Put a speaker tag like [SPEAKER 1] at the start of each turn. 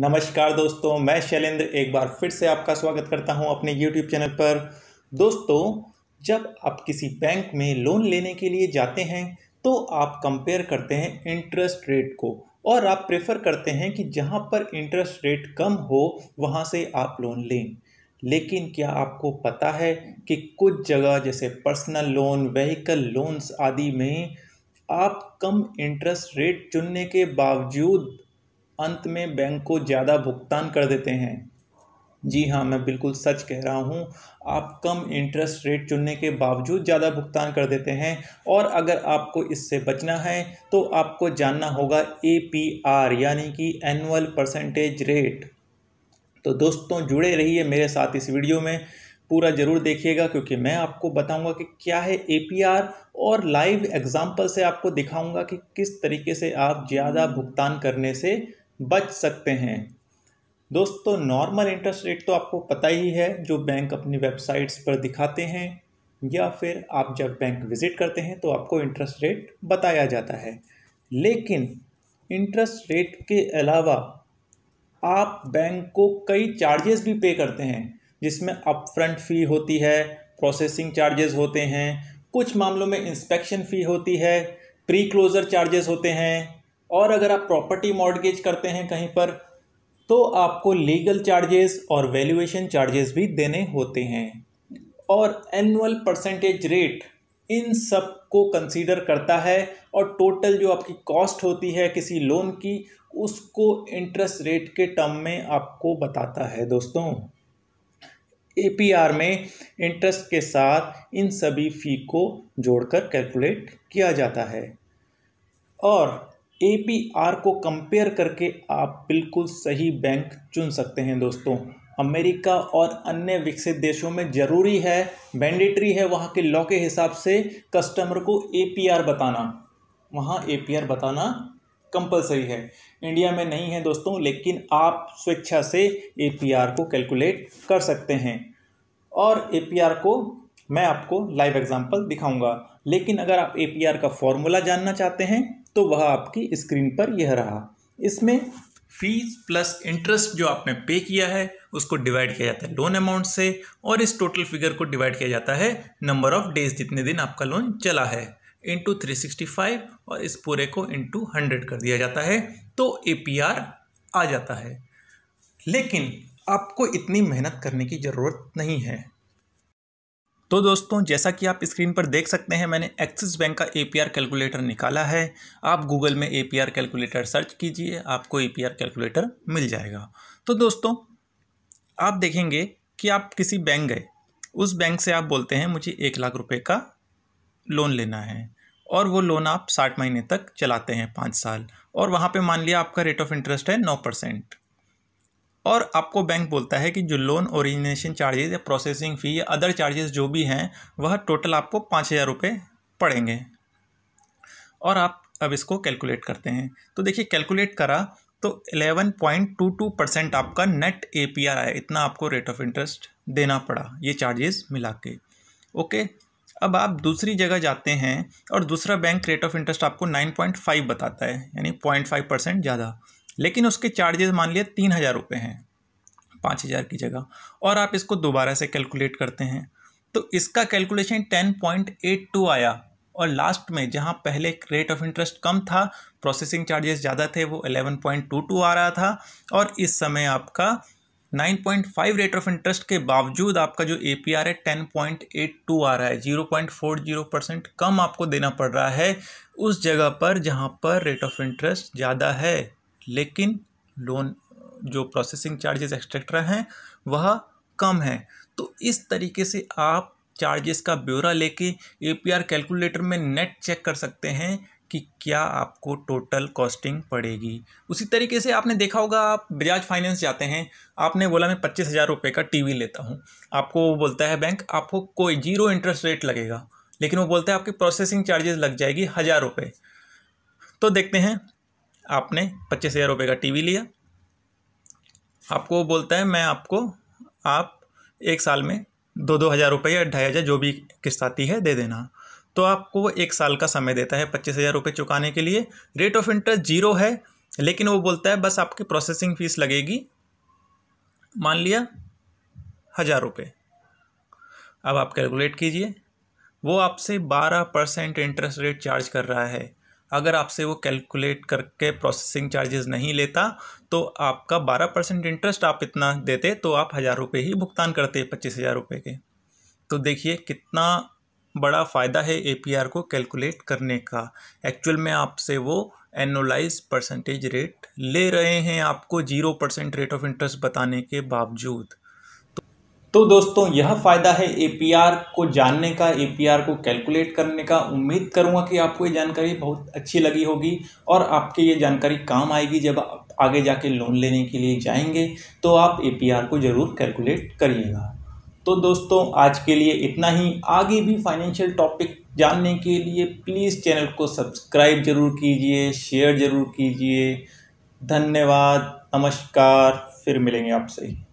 [SPEAKER 1] नमस्कार दोस्तों मैं शैलेंद्र एक बार फिर से आपका स्वागत करता हूं अपने YouTube चैनल पर दोस्तों जब आप किसी बैंक में लोन लेने के लिए जाते हैं तो आप कंपेयर करते हैं इंटरेस्ट रेट को और आप प्रेफर करते हैं कि जहां पर इंटरेस्ट रेट कम हो वहां से आप लोन लें लेकिन क्या आपको पता है कि कुछ जगह जैसे पर्सनल लोन व्हीकल लोन्स आदि में आप कम इंटरेस्ट रेट चुनने के बावजूद अंत में बैंक को ज़्यादा भुगतान कर देते हैं जी हाँ मैं बिल्कुल सच कह रहा हूँ आप कम इंटरेस्ट रेट चुनने के बावजूद ज़्यादा भुगतान कर देते हैं और अगर आपको इससे बचना है तो आपको जानना होगा ए पी आर यानी कि एनुअल परसेंटेज रेट तो दोस्तों जुड़े रहिए मेरे साथ इस वीडियो में पूरा ज़रूर देखिएगा क्योंकि मैं आपको बताऊंगा कि क्या है ए और लाइव एग्जाम्पल से आपको दिखाऊंगा कि किस तरीके से आप ज़्यादा भुगतान करने से बच सकते हैं दोस्तों नॉर्मल इंटरेस्ट रेट तो आपको पता ही है जो बैंक अपनी वेबसाइट्स पर दिखाते हैं या फिर आप जब बैंक विज़िट करते हैं तो आपको इंटरेस्ट रेट बताया जाता है लेकिन इंटरेस्ट रेट के अलावा आप बैंक को कई चार्जेस भी पे करते हैं जिसमें अपफ्रंट फ़ी होती है प्रोसेसिंग चार्जेस होते हैं कुछ मामलों में इंस्पेक्शन फ़ी होती है प्री क्लोज़र चार्जेस होते हैं और अगर आप प्रॉपर्टी मॉडगेज करते हैं कहीं पर तो आपको लीगल चार्जेस और वैल्यूएशन चार्जेस भी देने होते हैं और एनुअल परसेंटेज रेट इन सब को कंसीडर करता है और टोटल जो आपकी कॉस्ट होती है किसी लोन की उसको इंटरेस्ट रेट के टर्म में आपको बताता है दोस्तों ए में इंटरेस्ट के साथ इन सभी फ़ी को जोड़कर कैलकुलेट किया जाता है और ए पी आर को कंपेयर करके आप बिल्कुल सही बैंक चुन सकते हैं दोस्तों अमेरिका और अन्य विकसित देशों में ज़रूरी है मैंडेटरी है वहाँ के लॉ के हिसाब से कस्टमर को ए पी आर बताना वहाँ ए पी आर बताना कंपलसरी है इंडिया में नहीं है दोस्तों लेकिन आप स्वेच्छा से ए पी आर को कैलकुलेट कर सकते हैं और ए पी आर को मैं आपको लाइव एग्जांपल दिखाऊंगा लेकिन अगर आप ए पी आर का फॉर्मूला जानना चाहते हैं तो वह आपकी स्क्रीन पर यह रहा इसमें फीस प्लस इंटरेस्ट जो आपने पे किया है उसको डिवाइड किया जाता है लोन अमाउंट से और इस टोटल फिगर को डिवाइड किया जाता है नंबर ऑफ डेज जितने दिन आपका लोन चला है इंटू थ्री सिक्सटी फाइव और इस पूरे को इंटू हंड्रेड कर दिया जाता है तो ए पी आर आ जाता है लेकिन आपको इतनी मेहनत करने की ज़रूरत नहीं है तो दोस्तों जैसा कि आप स्क्रीन पर देख सकते हैं मैंने एक्सिस बैंक का एपीआर कैलकुलेटर निकाला है आप गूगल में एपीआर कैलकुलेटर सर्च कीजिए आपको एपीआर कैलकुलेटर मिल जाएगा तो दोस्तों आप देखेंगे कि आप किसी बैंक गए उस बैंक से आप बोलते हैं मुझे एक लाख रुपये का लोन लेना है और वो लोन आप साठ महीने तक चलाते हैं पाँच साल और वहाँ पे मान लिया आपका रेट ऑफ इंटरेस्ट है नौ परसेंट और आपको बैंक बोलता है कि जो लोन ओरिजिनेशन चार्जेज या प्रोसेसिंग फ़ी या अदर चार्जेस जो भी हैं वह टोटल आपको पाँच हज़ार रुपये पड़ेंगे और आप अब इसको कैलकुलेट करते हैं तो देखिए कैलकुलेट करा तो 11.22 परसेंट आपका नेट ए पी आर आया इतना आपको रेट ऑफ इंटरेस्ट देना पड़ा ये चार्जेस मिला के ओके अब आप दूसरी जगह जाते हैं और दूसरा बैंक रेट ऑफ इंटरेस्ट आपको 9.5 बताता है यानी 0.5 परसेंट ज़्यादा लेकिन उसके चार्जेस मान लिए तीन हज़ार रुपये हैं पाँच हज़ार की जगह और आप इसको दोबारा से कैलकुलेट करते हैं तो इसका calculation ten point eight two आया और लास्ट में जहाँ पहले रेट ऑफ इंटरेस्ट कम था प्रोसेसिंग चार्जेस ज़्यादा थे वो एलेवन पॉइंट टू टू आ रहा था और इस समय आपका nine point five rate of interest के बावजूद आपका जो ए है टेन पॉइंट एट टू आ रहा है zero point four zero percent कम आपको देना पड़ रहा है उस जगह पर जहाँ पर रेट ऑफ इंटरेस्ट ज़्यादा है लेकिन लोन जो प्रोसेसिंग चार्जेस एक्स्ट्रा हैं वह कम है तो इस तरीके से आप चार्जेस का ब्यौरा लेके एपीआर कैलकुलेटर में नेट चेक कर सकते हैं कि क्या आपको टोटल कॉस्टिंग पड़ेगी उसी तरीके से आपने देखा होगा आप बजाज फाइनेंस जाते हैं आपने बोला मैं पच्चीस हज़ार रुपये का टीवी लेता हूँ आपको बोलता है बैंक आपको कोई जीरो इंटरेस्ट रेट लगेगा लेकिन वो बोलता है आपकी प्रोसेसिंग चार्जेस लग जाएगी हज़ार रुपये तो देखते हैं आपने पच्चीस हज़ार रुपये का टीवी लिया आपको वो बोलता है मैं आपको आप एक साल में दो दो हज़ार रुपये या ढाई हज़ार जो भी किस्त आती है दे देना तो आपको वो एक साल का समय देता है पच्चीस हज़ार रुपये चुकाने के लिए रेट ऑफ इंटरेस्ट जीरो है लेकिन वो बोलता है बस आपकी प्रोसेसिंग फ़ीस लगेगी मान लिया हज़ार रुपये अब आप कैलकुलेट कीजिए वो आपसे बारह परसेंट इंटरेस्ट रेट चार्ज कर रहा है अगर आपसे वो कैलकुलेट करके प्रोसेसिंग चार्जेस नहीं लेता तो आपका बारह परसेंट इंटरेस्ट आप इतना देते तो आप हज़ार रुपये ही भुगतान करते पच्चीस हज़ार रुपये के तो देखिए कितना बड़ा फ़ायदा है ए को कैलकुलेट करने का एक्चुअल में आपसे वो एनोलाइज परसेंटेज रेट ले रहे हैं आपको zero percent rate of interest बताने के बावजूद तो दोस्तों यह फ़ायदा है एपीआर को जानने का एपीआर को कैलकुलेट करने का उम्मीद करूँगा कि आपको ये जानकारी बहुत अच्छी लगी होगी और आपके ये जानकारी काम आएगी जब आप आगे जाके लोन लेने के लिए जाएंगे तो आप एपीआर को ज़रूर कैलकुलेट करिएगा तो दोस्तों आज के लिए इतना ही आगे भी फाइनेंशियल टॉपिक जानने के लिए प्लीज़ चैनल को सब्सक्राइब जरूर कीजिए शेयर ज़रूर कीजिए धन्यवाद नमस्कार फिर मिलेंगे आपसे